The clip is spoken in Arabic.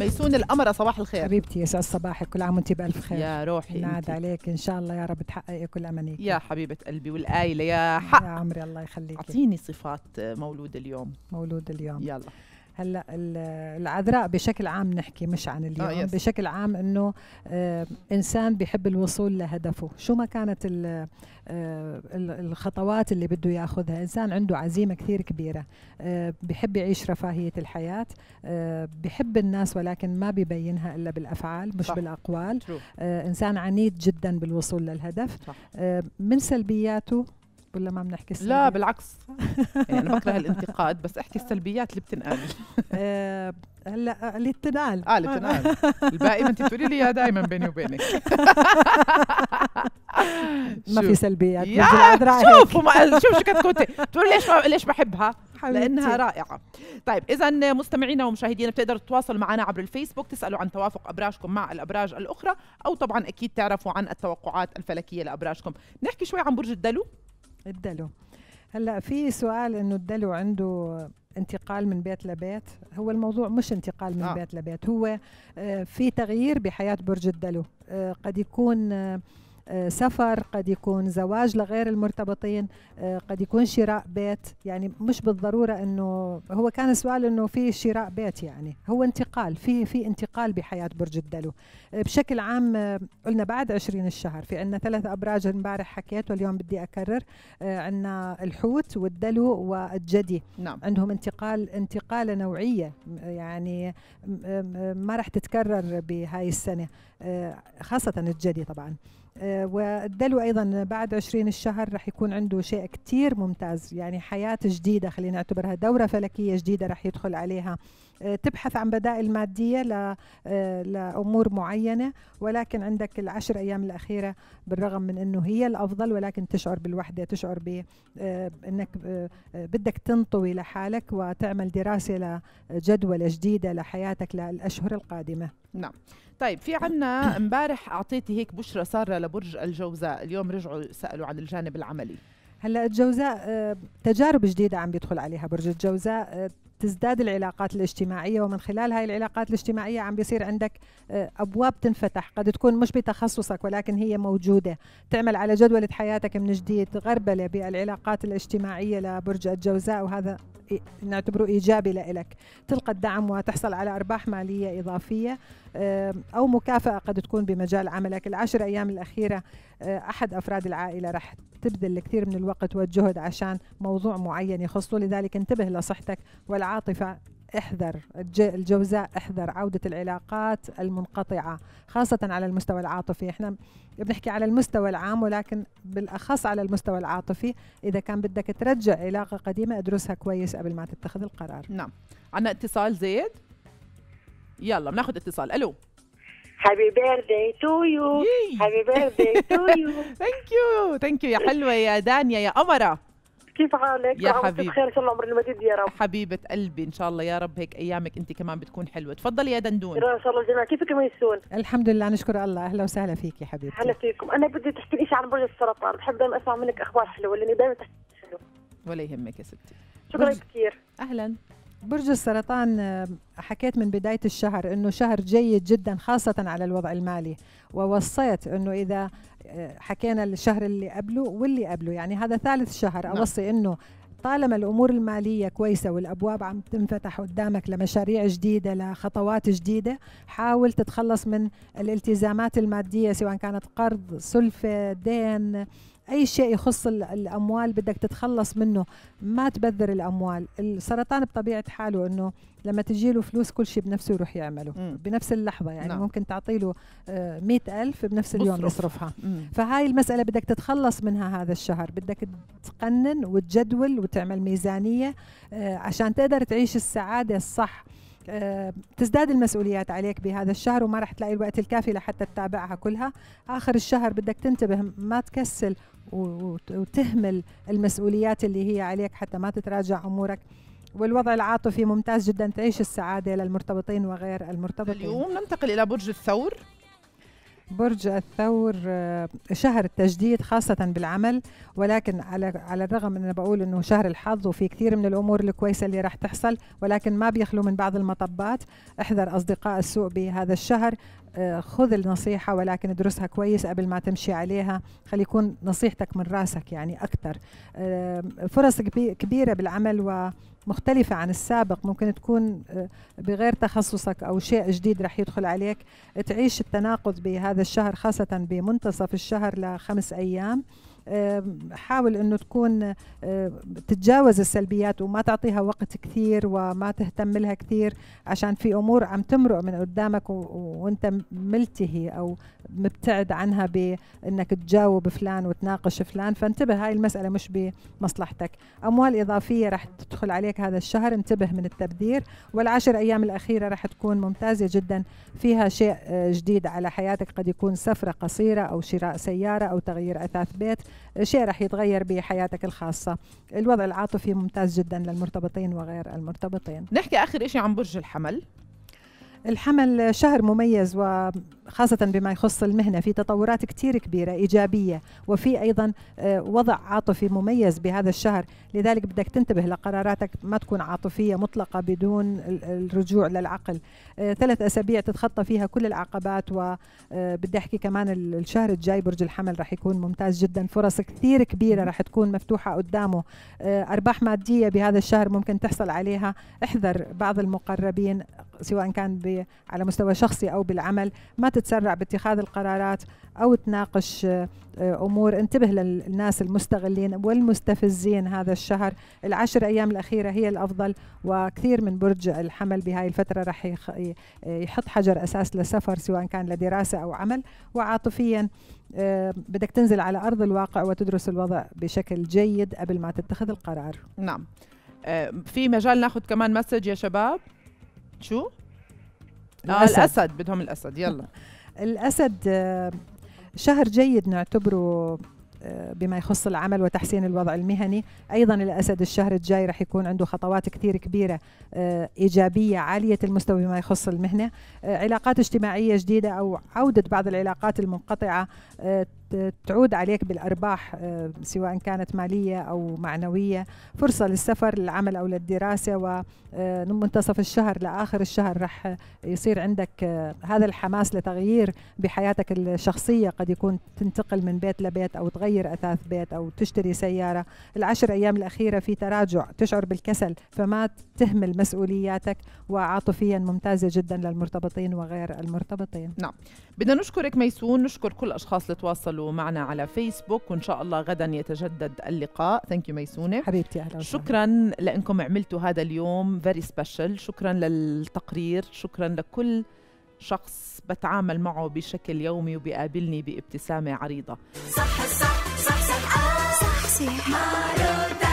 ميسون القمرة صباح الخير حبيبتي يسعد صباحك كل عام وانت بألف خير يا روحي نعد عليك إن شاء الله يا رب تحققي كل أمانيك يا حبيبة قلبي والآيلة يا حق يا عمري الله يخليك أعطيني صفات مولود اليوم مولود اليوم يلا هلا العذراء بشكل عام نحكي مش عن آه، اليوم آه بشكل عام انه آه انسان بيحب الوصول لهدفه شو ما كانت آه الخطوات اللي بده ياخذها انسان عنده عزيمه كثير كبيره آه بحب يعيش رفاهيه الحياه آه بحب الناس ولكن ما ببينها الا بالافعال مش صح. بالاقوال آه انسان عنيد جدا بالوصول للهدف آه من سلبياته ولا ما بنحكي لا بالعكس يعني انا بكره الانتقاد بس احكي السلبيات اللي بتنقال آه، هلا اللي بتنقال اه اللي بتنقال آه، الباقي ما انت بتقولي لي اياه دائما بيني وبينك ما في سلبيات يا شوف شوف شو كتكوتي بتقولي ليش ليش بحبها حبيبتي. لانها رائعه طيب اذا مستمعينا ومشاهدينا بتقدروا تتواصلوا معنا عبر الفيسبوك تسالوا عن توافق ابراجكم مع الابراج الاخرى او طبعا اكيد تعرفوا عن التوقعات الفلكيه لابراجكم نحكي شوي عن برج الدلو الدلو هلا في سؤال انه الدلو عنده انتقال من بيت لبيت هو الموضوع مش انتقال من آه. بيت لبيت هو آه، في تغيير بحياة برج الدلو آه، قد يكون آه، آه، سفر قد يكون زواج لغير المرتبطين آه، قد يكون شراء بيت يعني مش بالضروره انه هو كان السؤال انه في شراء بيت يعني هو انتقال في في انتقال بحياه برج الدلو آه، بشكل عام قلنا بعد 20 الشهر في عندنا ثلاث ابراج امبارح حكيت واليوم بدي اكرر عندنا الحوت والدلو والجدي نعم. عندهم انتقال انتقاله نوعيه يعني ما راح تتكرر بهاي السنه خاصه الجدي طبعا آه، والدلو ايضا بعد 20 الشهر رح يكون عنده شيء كتير ممتاز يعني حياه جديده خلينا نعتبرها دوره فلكيه جديده رح يدخل عليها آه، تبحث عن بدائل مادية آه، لأمور معينة ولكن عندك العشر أيام الأخيرة بالرغم من أنه هي الأفضل ولكن تشعر بالوحدة تشعر بأنك بدك تنطوي لحالك وتعمل دراسة لجدولة جديدة لحياتك للأشهر القادمة نعم طيب في عنا امبارح اعطيتي هيك بشرى ساره لبرج الجوزاء اليوم رجعوا سالوا عن الجانب العملي هلا الجوزاء آه، تجارب جديده عم بيدخل عليها برج الجوزاء آه، تزداد العلاقات الاجتماعية ومن خلال هاي العلاقات الاجتماعية عم بيصير عندك آه، أبواب تنفتح قد تكون مش بتخصصك ولكن هي موجودة تعمل على جدولة حياتك من جديد غربلة بالعلاقات الاجتماعية لبرج الجوزاء وهذا نعتبره إيجابي لإلك تلقى الدعم وتحصل على أرباح مالية إضافية آه، أو مكافأة قد تكون بمجال عملك العشر أيام الأخيرة آه، أحد أفراد العائلة رح تبذل الكثير من الوقت والجهد عشان موضوع معين يخصه لذلك انتبه لصحتك والعائلة العاطفة احذر الجوزاء احذر عودة العلاقات المنقطعة خاصة على المستوى العاطفي احنا بنحكي على المستوى العام ولكن بالأخص على المستوى العاطفي إذا كان بدك ترجع علاقة قديمة ادرسها كويس قبل ما تتخذ القرار نعم عندنا اتصال زيد يلا بناخذ اتصال الو هابي بيرثدي تو يو هابي بيرثدي تو يو ثانك يو ثانك يو يا حلوه يا دانيا يا قمره كيف حالك؟ يا حبيبي بخير ان شاء الله عمر المديد يا رب حبيبه قلبي ان شاء الله يا رب هيك ايامك انت كمان بتكون حلوه تفضلي يا دندون ان شاء الله الجميع كيفك ميسون الحمد لله نشكر الله اهلا وسهلا فيك يا حبيبتي هلا فيكم انا بدي تحكي لي شيء عن برج السرطان بحب دائما اسمع منك اخبار حلوه لاني دائما تحكي حلو ولا يهمك يا ستي شكرا كثير اهلا برج السرطان آه، حكيت من بداية الشهر أنه شهر جيد جدا خاصة على الوضع المالي ووصيت أنه إذا آه، حكينا الشهر اللي قبله واللي قبله يعني هذا ثالث شهر نعم. أوصي أنه طالما الامور الماليه كويسه والابواب عم تنفتح قدامك لمشاريع جديده لخطوات جديده حاول تتخلص من الالتزامات الماديه سواء كانت قرض سلفه دين اي شيء يخص الاموال بدك تتخلص منه ما تبذر الاموال السرطان بطبيعه حاله انه لما تجي له فلوس كل شيء بنفسه يروح يعمله مم. بنفس اللحظه يعني نعم. ممكن تعطي له آه، مئة ألف بنفس اليوم يصرفها مم. فهاي المساله بدك تتخلص منها هذا الشهر بدك تقنن وتجدول وتعمل ميزانيه آه، عشان تقدر تعيش السعاده الصح آه، تزداد المسؤوليات عليك بهذا الشهر وما راح تلاقي الوقت الكافي لحتى تتابعها كلها آخر الشهر بدك تنتبه ما تكسل وتهمل المسؤوليات اللي هي عليك حتى ما تتراجع أمورك والوضع العاطفي ممتاز جدا تعيش السعادة للمرتبطين وغير المرتبطين اليوم ننتقل إلى برج الثور برج الثور آه، شهر التجديد خاصة بالعمل ولكن على على الرغم من أنا بقول إنه شهر الحظ وفي كثير من الأمور الكويسة اللي راح تحصل ولكن ما بيخلو من بعض المطبات احذر أصدقاء السوء بهذا الشهر آه، خذ النصيحة ولكن ادرسها كويس قبل ما تمشي عليها خلي يكون نصيحتك من راسك يعني أكثر آه، فرص كبيرة بالعمل ومختلفة عن السابق ممكن تكون آه، بغير تخصصك أو شيء جديد رح يدخل عليك تعيش التناقض بهذا الشهر خاصة بمنتصف الشهر لخمس أيام حاول انه تكون تتجاوز السلبيات وما تعطيها وقت كثير وما تهتم لها كثير عشان في امور عم تمرق من قدامك وانت ملتهي او مبتعد عنها بانك تجاوب فلان وتناقش فلان فانتبه هاي المساله مش بمصلحتك اموال اضافيه راح تدخل عليك هذا الشهر انتبه من التبذير والعشر ايام الاخيره راح تكون ممتازه جدا فيها شيء آه، جديد على حياتك قد يكون سفره قصيره او شراء سياره او تغيير اثاث بيت شيء راح يتغير بحياتك الخاصه الوضع العاطفي ممتاز جدا للمرتبطين وغير المرتبطين نحكي اخر شيء عن برج الحمل الحمل شهر مميز و خاصة بما يخص المهنة في تطورات كتير كبيرة إيجابية وفي أيضا آه، وضع عاطفي مميز بهذا الشهر لذلك بدك تنتبه لقراراتك ما تكون عاطفية مطلقة بدون الرجوع للعقل آه، ثلاث أسابيع تتخطى فيها كل العقبات وبدي آه، أحكي كمان الشهر الجاي برج الحمل رح يكون ممتاز جدا فرص كثير كبيرة رح تكون مفتوحة قدامه أرباح مادية بهذا الشهر ممكن تحصل عليها احذر بعض المقربين سواء كان على مستوى شخصي أو بالعمل ما تتسرع باتخاذ القرارات او تناقش آه، امور انتبه للناس المستغلين والمستفزين هذا الشهر العشر ايام الاخيره هي الافضل وكثير من برج الحمل بهاي الفتره راح يحط حجر اساس للسفر سواء كان لدراسه او عمل وعاطفيا آه، بدك تنزل على ارض الواقع وتدرس الوضع بشكل جيد قبل ما تتخذ القرار نعم آه، في مجال ناخذ كمان مسج يا شباب شو آه الأسد. الأسد بدهم الأسد يلا الأسد آه، شهر جيد نعتبره آه، بما يخص العمل وتحسين الوضع المهني أيضا الأسد الشهر الجاي رح يكون عنده خطوات كثير كبيرة آه، إيجابية عالية المستوى بما يخص المهنة علاقات اجتماعية جديدة أو عودة بعض العلاقات المنقطعة تعود عليك بالأرباح آه، سواء كانت مالية أو معنوية فرصة للسفر للعمل أو للدراسة ومنتصف آه، منتصف الشهر لآخر الشهر رح يصير عندك آه، هذا الحماس لتغيير بحياتك الشخصية قد يكون تنتقل من بيت لبيت أو تغير أثاث بيت أو تشتري سيارة العشر أيام الأخيرة في تراجع تشعر بالكسل فما تهمل مسؤولياتك وعاطفيا ممتازة جدا للمرتبطين وغير المرتبطين نعم بدنا نشكرك ميسون نشكر كل الأشخاص اللي تواصلوا تواصلوا معنا على فيسبوك وإن شاء الله غدا يتجدد اللقاء ثانك يو ميسونة حبيبتي أهلا شكرا لأنكم عملتوا هذا اليوم فيري سبيشل شكرا للتقرير شكرا لكل شخص بتعامل معه بشكل يومي وبيقابلني بابتسامة عريضة صح صح صح صح, صح, صح, صح, صح, صح, صح, صح, صح, صح, صح